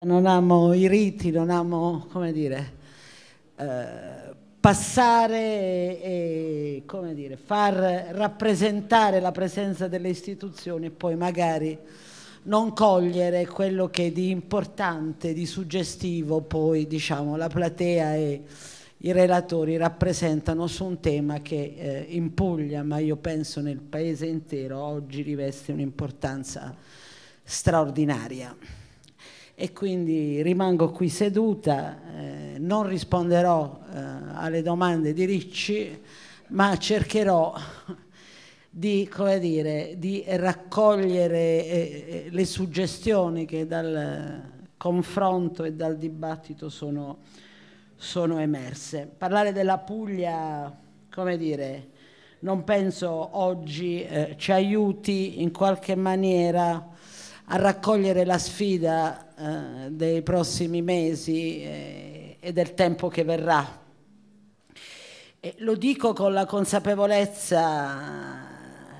non amo i riti, non amo, come dire, eh, passare e, come dire, far rappresentare la presenza delle istituzioni e poi magari non cogliere quello che di importante, di suggestivo poi diciamo la platea e i relatori rappresentano su un tema che eh, in Puglia, ma io penso nel paese intero, oggi riveste un'importanza straordinaria e quindi rimango qui seduta, eh, non risponderò eh, alle domande di Ricci, ma cercherò di, dire, di raccogliere eh, eh, le suggestioni che dal eh, confronto e dal dibattito sono, sono emerse. Parlare della Puglia, come dire, non penso oggi eh, ci aiuti in qualche maniera a raccogliere la sfida eh, dei prossimi mesi eh, e del tempo che verrà. E lo dico con la consapevolezza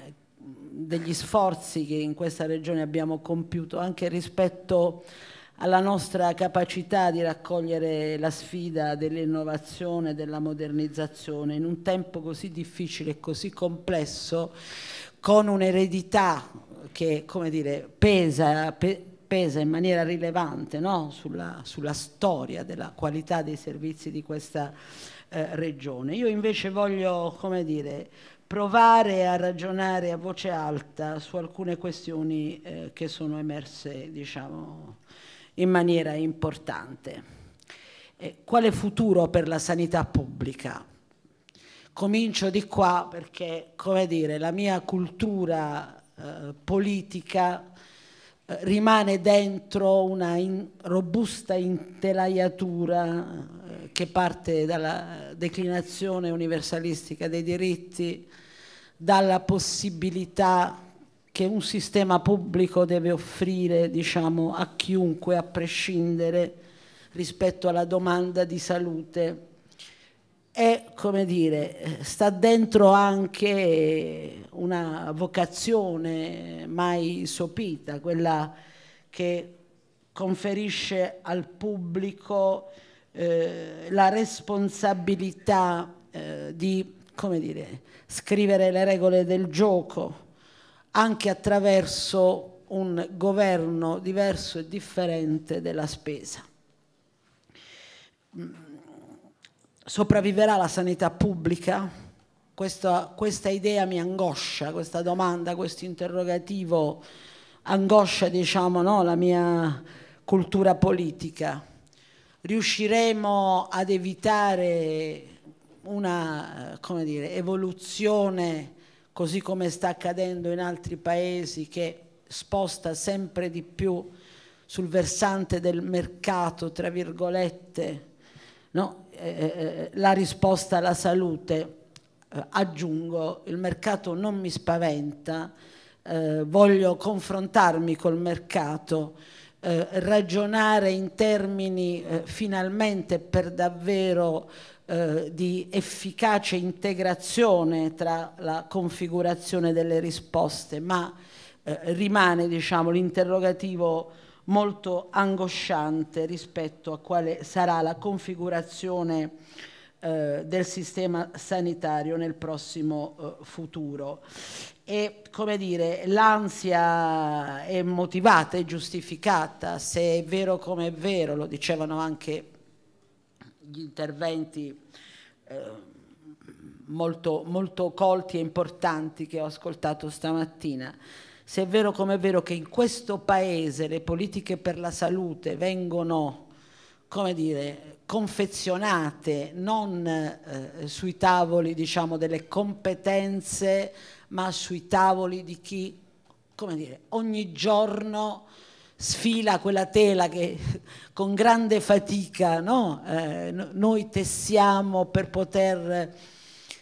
eh, degli sforzi che in questa regione abbiamo compiuto anche rispetto alla nostra capacità di raccogliere la sfida dell'innovazione, della modernizzazione in un tempo così difficile e così complesso con un'eredità che come dire, pesa, pe pesa in maniera rilevante no? sulla, sulla, storia della qualità dei servizi di questa eh, regione. Io invece voglio, dire, provare a ragionare a voce alta su alcune questioni eh, che sono emerse, diciamo, in maniera importante. Eh, quale futuro per la sanità pubblica? Comincio di qua perché, come dire, la mia cultura eh, politica rimane dentro una in robusta intelaiatura eh, che parte dalla declinazione universalistica dei diritti, dalla possibilità che un sistema pubblico deve offrire diciamo, a chiunque, a prescindere rispetto alla domanda di salute è, come dire, sta dentro anche una vocazione mai sopita, quella che conferisce al pubblico eh, la responsabilità eh, di, come dire, scrivere le regole del gioco anche attraverso un governo diverso e differente della spesa sopravviverà la sanità pubblica? Questa, questa idea mi angoscia, questa domanda, questo interrogativo angoscia diciamo, no? la mia cultura politica. Riusciremo ad evitare una dire, evoluzione così come sta accadendo in altri paesi che sposta sempre di più sul versante del mercato, tra virgolette, no? Eh, eh, la risposta alla salute. Eh, aggiungo, il mercato non mi spaventa, eh, voglio confrontarmi col mercato, eh, ragionare in termini finalmente per davvero di efficace integrazione tra la configurazione delle risposte, ma rimane diciamo, l'interrogativo molto angosciante rispetto a quale sarà la configurazione eh, del sistema sanitario nel prossimo eh, futuro. E come dire, l'ansia è motivata, è giustificata, se è vero come è vero, lo dicevano anche gli interventi eh, molto, molto colti e importanti che ho ascoltato stamattina se è vero come è vero che in questo paese le politiche per la salute vengono, come dire, confezionate non eh, sui tavoli diciamo, delle competenze, ma sui tavoli di chi, come dire, ogni giorno sfila quella tela che con grande fatica no? eh, noi tessiamo per poter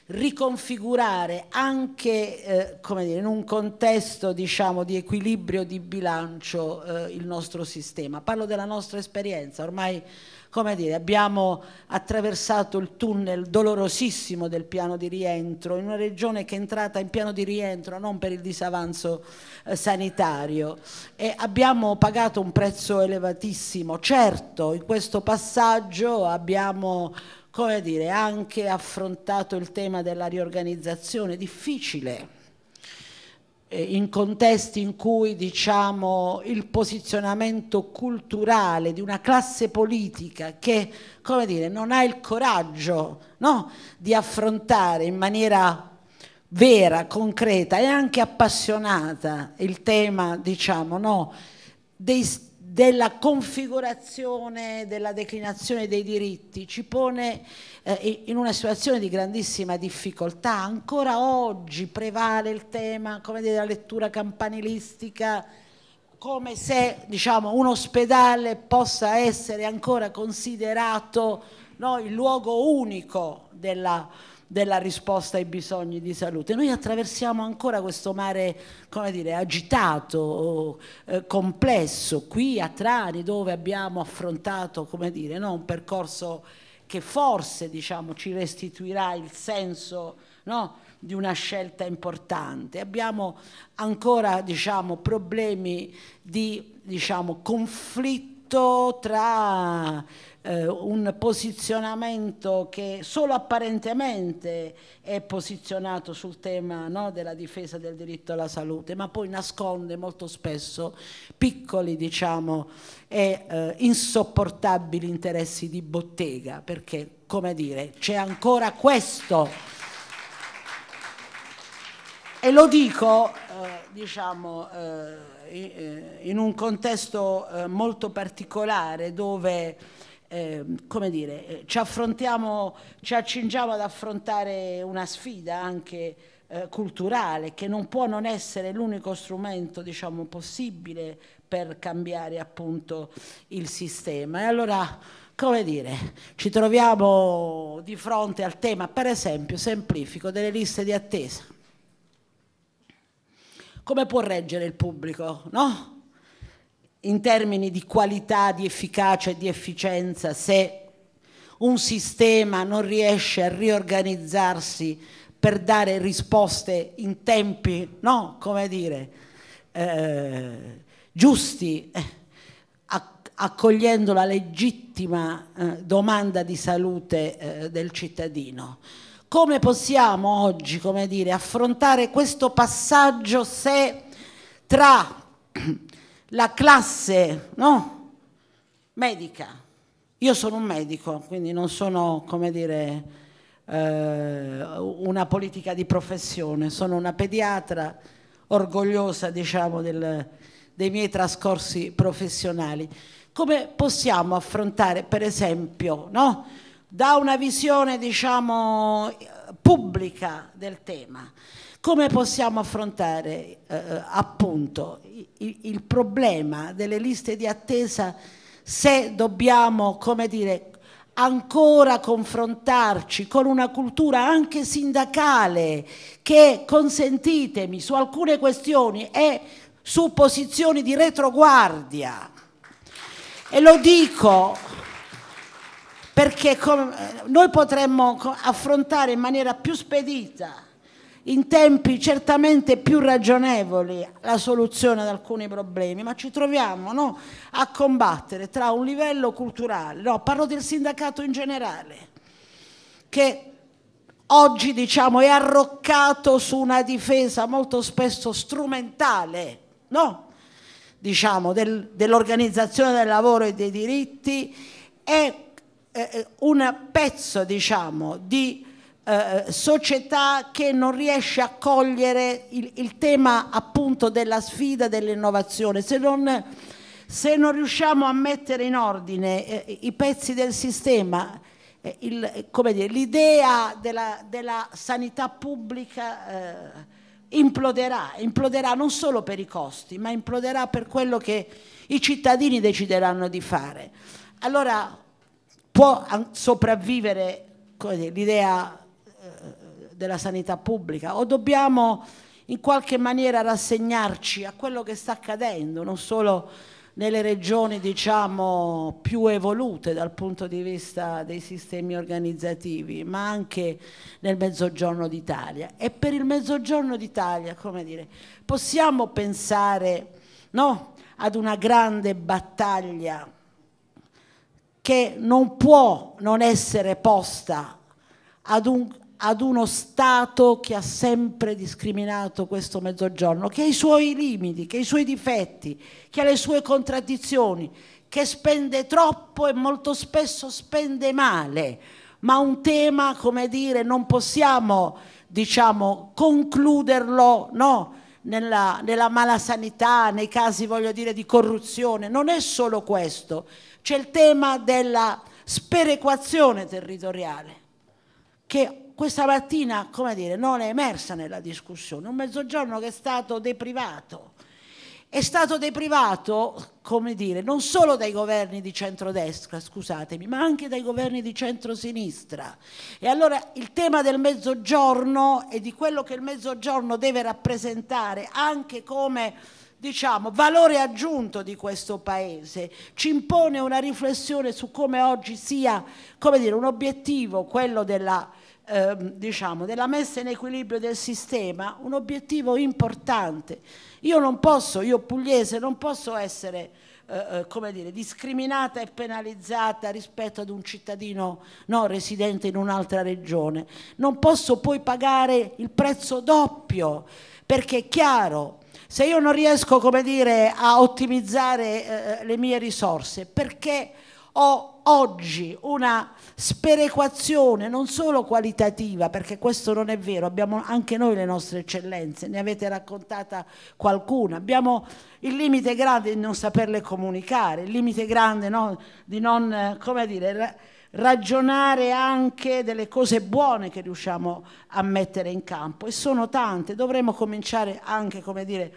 riconfigurare anche eh, dire, in un contesto diciamo, di equilibrio di bilancio eh, il nostro sistema. Parlo della nostra esperienza, ormai come dire, abbiamo attraversato il tunnel dolorosissimo del piano di rientro in una regione che è entrata in piano di rientro non per il disavanzo eh, sanitario e abbiamo pagato un prezzo elevatissimo. Certo, in questo passaggio abbiamo come dire, anche affrontato il tema della riorganizzazione, difficile eh, in contesti in cui diciamo, il posizionamento culturale di una classe politica che dire, non ha il coraggio no? di affrontare in maniera vera, concreta e anche appassionata il tema diciamo, no? dei, della configurazione, della declinazione dei diritti, ci pone eh, in una situazione di grandissima difficoltà. Ancora oggi prevale il tema come dire, della lettura campanilistica, come se diciamo, un ospedale possa essere ancora considerato no, il luogo unico della della risposta ai bisogni di salute. Noi attraversiamo ancora questo mare, come dire, agitato, eh, complesso, qui a Trani dove abbiamo affrontato, come dire, no, un percorso che forse diciamo, ci restituirà il senso no, di una scelta importante. Abbiamo ancora diciamo, problemi di diciamo, conflitto conflitto tra eh, un posizionamento che solo apparentemente è posizionato sul tema no, della difesa del diritto alla salute, ma poi nasconde molto spesso piccoli diciamo, e eh, insopportabili interessi di bottega, perché come dire, c'è ancora questo. E lo dico diciamo, eh, eh, in un contesto eh, molto particolare dove eh, come dire, ci affrontiamo, ci accingiamo ad affrontare una sfida anche eh, culturale che non può non essere l'unico strumento diciamo, possibile per cambiare appunto il sistema. E allora, come dire, ci troviamo di fronte al tema, per esempio, semplifico, delle liste di attesa come può reggere il pubblico, no? in termini di qualità, di efficacia e di efficienza se un sistema non riesce a riorganizzarsi per dare risposte in tempi, no, come dire, eh, giusti, eh, accogliendo la legittima eh, domanda di salute eh, del cittadino. Come possiamo oggi, come dire, affrontare questo passaggio se tra la classe no? medica, io sono un medico, quindi non sono, come dire, eh, una politica di professione, sono una pediatra orgogliosa, diciamo, del, dei miei trascorsi professionali. Come possiamo affrontare, per esempio, no? da una visione diciamo, pubblica del tema. Come possiamo affrontare eh, appunto il, il, problema delle liste di attesa se dobbiamo, come dire, ancora confrontarci con una cultura anche sindacale che, consentitemi, su alcune questioni è su posizioni di retroguardia. E lo dico perché noi potremmo affrontare in maniera più spedita, in tempi certamente più ragionevoli, la soluzione ad alcuni problemi, ma ci troviamo no, a combattere tra un livello culturale, no, parlo del sindacato in generale, che oggi diciamo, è arroccato su una difesa molto spesso strumentale, no? diciamo, del, dell'organizzazione del lavoro e dei diritti e eh, eh, un pezzo diciamo, di eh, eh, società che non riesce a cogliere il, il tema appunto della sfida dell'innovazione. Se non, se non riusciamo a mettere in ordine eh, i pezzi del sistema, eh, come dire, l'idea della, della, sanità pubblica imploderà, imploderà non solo per i costi, ma imploderà per quello che i cittadini decideranno di fare. Allora può sopravvivere l'idea eh, della sanità pubblica o dobbiamo in qualche maniera rassegnarci a quello che sta accadendo, non solo nelle regioni diciamo, più evolute dal punto di vista dei sistemi organizzativi, ma anche nel Mezzogiorno d'Italia. E per il Mezzogiorno d'Italia, come dire, possiamo pensare no, ad una grande battaglia che non può non essere posta ad, un, ad uno Stato che ha sempre discriminato questo mezzogiorno, che ha i suoi limiti, che ha i suoi difetti, che ha le sue contraddizioni, che spende troppo e molto spesso spende male, ma un tema, come dire, non possiamo, diciamo, concluderlo, no? nella, nella malasanità, nei casi voglio dire di corruzione, non è solo questo, c'è il tema della sperequazione territoriale che questa mattina, come dire, non è emersa nella discussione, un mezzogiorno che è stato deprivato è stato deprivato, come dire, non solo dai governi di centrodestra, scusatemi, ma anche dai governi di centrosinistra. E allora il tema del mezzogiorno e di quello che il mezzogiorno deve rappresentare anche come diciamo, valore aggiunto di questo Paese, ci impone una riflessione su come oggi sia come dire, un obiettivo quello della ehm, diciamo, della messa in equilibrio del sistema un obiettivo importante. Io non posso, io pugliese, non posso essere eh, eh, come dire, discriminata e penalizzata rispetto ad un cittadino no, residente in un'altra regione. Non posso poi pagare il prezzo doppio, perché è chiaro, se io non riesco come dire, a ottimizzare eh, eh le mie risorse, perché ho oggi una sperequazione non solo qualitativa, perché questo non è vero, abbiamo anche noi le nostre eccellenze, ne avete raccontata qualcuna, abbiamo il limite grande di non saperle comunicare, il limite grande no, di non, eh, come dire, ragionare anche delle cose buone che riusciamo a mettere in campo e sono tante, dovremmo cominciare anche, come dire,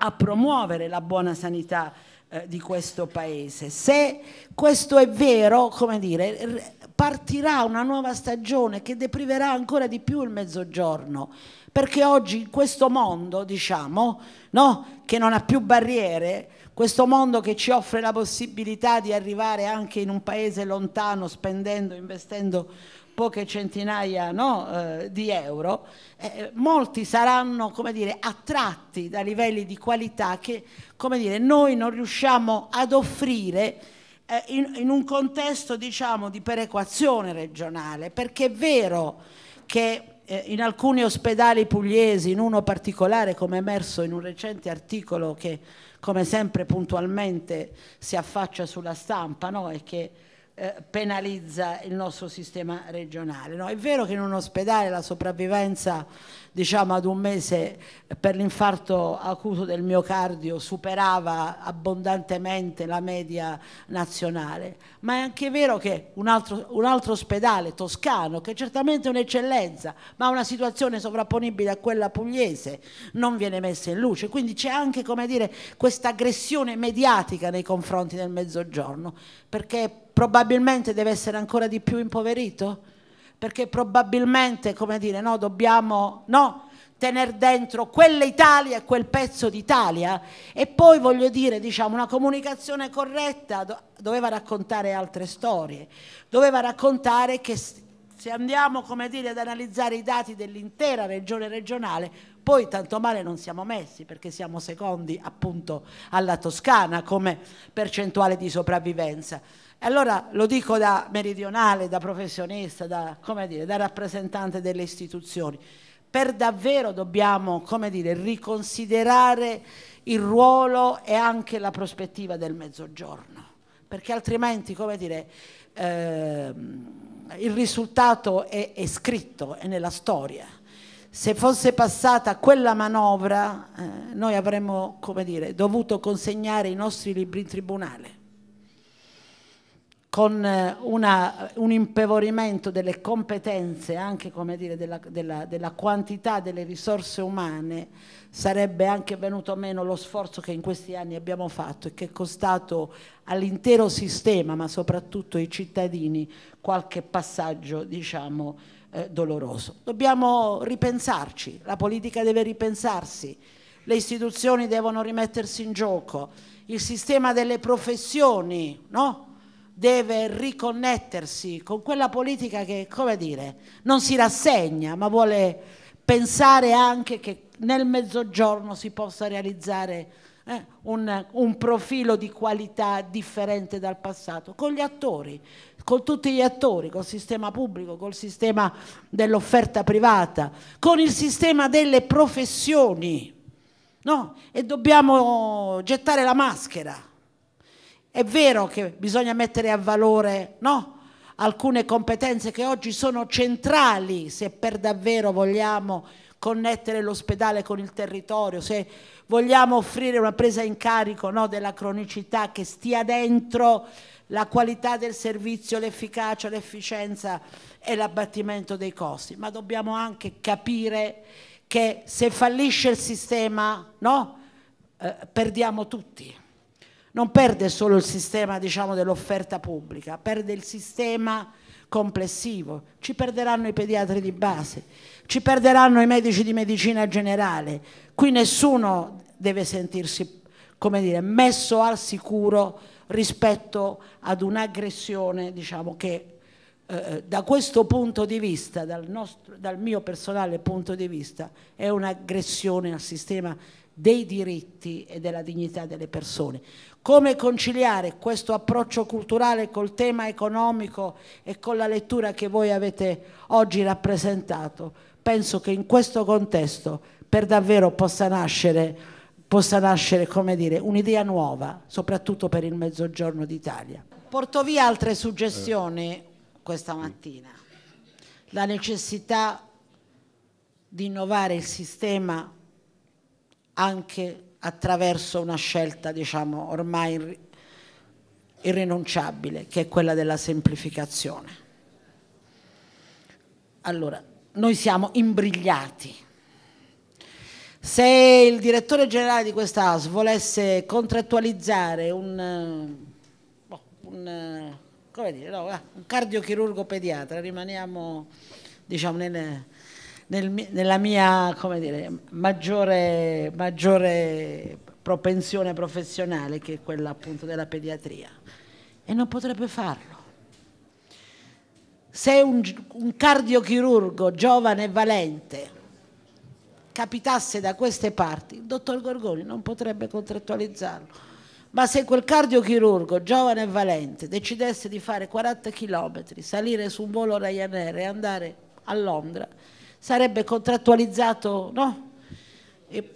a promuovere la buona sanità eh, di questo paese. Se questo è vero, come dire, partirà una nuova stagione che depriverà ancora di più il mezzogiorno, perché oggi in questo mondo, diciamo, no, che non ha più barriere, questo mondo che ci offre la possibilità di arrivare anche in un paese lontano spendendo, investendo poche centinaia no, eh, di euro, eh, molti saranno dire, attratti da livelli di qualità che dire, noi non riusciamo ad offrire eh, in, in, un contesto diciamo, di perequazione regionale, perché è vero che eh, in alcuni ospedali pugliesi, in uno particolare come emerso in un recente articolo che come sempre puntualmente si affaccia sulla stampa no, e che eh, penalizza il nostro sistema regionale. No, è vero che in un ospedale la sopravvivenza diciamo, ad un mese per l'infarto acuto del miocardio superava abbondantemente la media nazionale, ma è anche vero che un altro, un altro ospedale toscano, che è certamente è un'eccellenza, ma ha una situazione sovrapponibile a quella pugliese, non viene messa in luce. Quindi c'è anche questa aggressione mediatica nei confronti del mezzogiorno, perché è probabilmente deve essere ancora di più impoverito, perché probabilmente, come dire, no, dobbiamo no, tenere dentro quell'Italia e quel pezzo d'Italia e poi voglio dire, diciamo, una comunicazione corretta do doveva raccontare altre storie, doveva raccontare che se andiamo come dire, ad analizzare i dati dell'intera regione regionale, poi tanto male non siamo messi perché siamo secondi appunto alla Toscana come percentuale di sopravvivenza. E Allora lo dico da meridionale, da professionista, da, dire, da rappresentante delle istituzioni. Per davvero dobbiamo dire, riconsiderare il ruolo e anche la prospettiva del mezzogiorno, perché altrimenti dire, ehm, il risultato è, è scritto, è nella storia se fosse passata quella manovra eh, noi avremmo dire, dovuto consegnare i nostri libri in tribunale con eh, una, un impevorimento delle competenze, anche dire, della, della, della, quantità delle risorse umane, sarebbe anche venuto meno lo sforzo che in questi anni abbiamo fatto e che è costato all'intero sistema, ma soprattutto ai cittadini, qualche passaggio diciamo, eh, doloroso. Dobbiamo ripensarci, la politica deve ripensarsi, le istituzioni devono rimettersi in gioco, il sistema delle professioni, no? deve riconnettersi con quella politica che, come dire, non si rassegna, ma vuole pensare anche che nel mezzogiorno si possa realizzare eh, un, un, profilo di qualità differente dal passato, con gli attori, con tutti gli attori, col sistema pubblico, col sistema dell'offerta privata, con il sistema delle professioni. No? E dobbiamo gettare la maschera è vero che bisogna mettere a valore no? alcune competenze che oggi sono centrali se per davvero vogliamo connettere l'ospedale con il territorio, se vogliamo offrire una presa in carico no, della cronicità che stia dentro la qualità del servizio, l'efficacia, l'efficienza e l'abbattimento dei costi, ma dobbiamo anche capire che se fallisce il sistema no, eh, perdiamo tutti non perde solo il sistema diciamo, dell'offerta pubblica, perde il sistema complessivo, ci perderanno i pediatri di base, ci perderanno i medici di medicina generale, qui nessuno deve sentirsi dire, messo al sicuro rispetto ad un'aggressione diciamo, che eh, eh, da questo punto di vista, dal, nostro, dal mio personale punto di vista, è un'aggressione al sistema dei diritti e della dignità delle persone. Come conciliare questo approccio culturale col tema economico e con la lettura che voi avete oggi rappresentato? Penso che in questo contesto per davvero possa nascere, possa nascere un'idea nuova, soprattutto per il Mezzogiorno d'Italia. Porto via altre suggestioni questa mattina. La necessità di innovare il sistema anche attraverso una scelta diciamo, ormai irrinunciabile, che è quella della semplificazione. Allora, noi siamo imbrigliati. Se il direttore generale di questa AS volesse contrattualizzare un, eh, boh, un, eh, dire, no, ah, un cardiochirurgo pediatra, rimaniamo diciamo, nelle, nel, nella mia dire, maggiore, maggiore propensione professionale che è quella appunto della pediatria e non potrebbe farlo. Se un, un cardiochirurgo giovane e valente capitasse da queste parti, il dottor Gorgoni non potrebbe contrattualizzarlo. Ma se quel cardiochirurgo giovane e valente decidesse di fare 40 km, salire su un volo Ryanair e andare a Londra, sarebbe contrattualizzato no? e,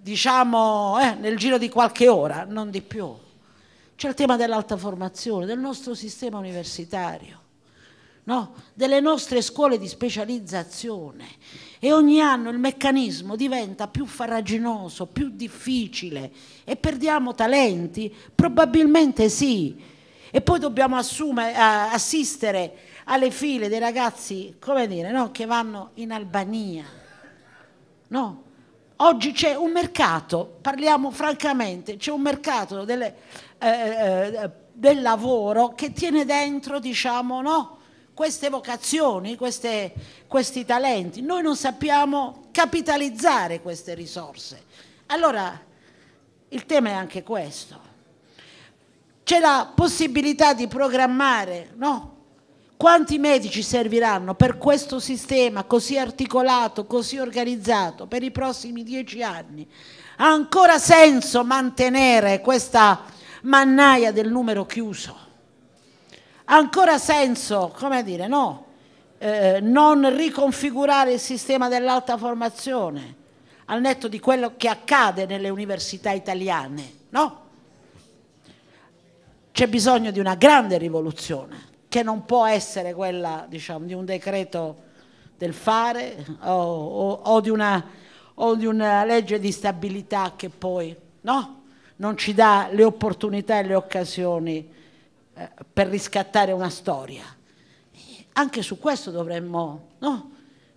diciamo eh, nel giro di qualche ora, non di più. C'è il tema dell'alta formazione, del nostro sistema universitario, no? delle nostre scuole di specializzazione e ogni anno il meccanismo diventa più farraginoso, più difficile e perdiamo talenti? Probabilmente sì. E poi dobbiamo assume, eh, assistere alle file dei ragazzi, come dire, no? che vanno in Albania. No? Oggi c'è un mercato, parliamo francamente, c'è un mercato delle, eh, eh, del lavoro che tiene dentro, diciamo, no? queste vocazioni, queste, questi talenti. Noi non sappiamo capitalizzare queste risorse. Allora, il tema è anche questo. C'è la possibilità di programmare no? Quanti medici serviranno per questo sistema così articolato, così organizzato per i prossimi dieci anni? Ha ancora senso mantenere questa mannaia del numero chiuso? Ha ancora senso, come dire, no, eh, non riconfigurare il sistema dell'alta formazione al netto di quello che accade nelle università italiane? No? C'è bisogno di una grande rivoluzione che non può essere quella diciamo, di un decreto del fare o, o, o, di una, o, di una, legge di stabilità che poi no, non ci dà le opportunità e le occasioni eh, per riscattare una storia. anche su questo dovremmo no,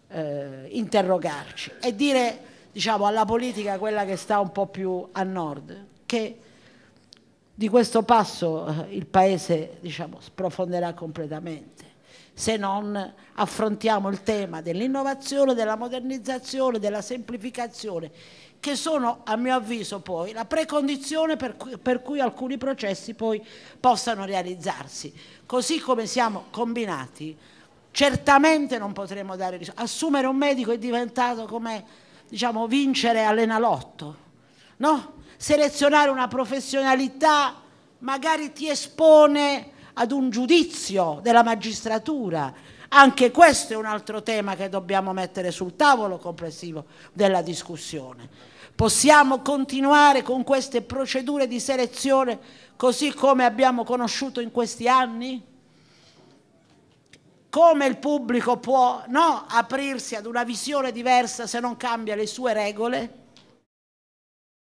eh, interrogarci e dire diciamo, alla politica quella che sta un po' più a nord, che di questo passo eh, il Paese diciamo, sprofonderà completamente se non affrontiamo il tema dell'innovazione, della modernizzazione, della semplificazione, che sono a mio avviso poi la precondizione per cui, per cui alcuni processi poi possano realizzarsi. Così come siamo combinati, certamente non potremo dare risorse. Assumere un medico è diventato come diciamo, vincere all'enalotto, no? selezionare una professionalità magari ti espone ad un giudizio della magistratura. Anche questo è un altro tema che dobbiamo mettere sul tavolo complessivo della discussione. Possiamo continuare con queste procedure di selezione così come abbiamo conosciuto in questi anni? Come il pubblico può no, aprirsi ad una visione diversa se non cambia le sue regole?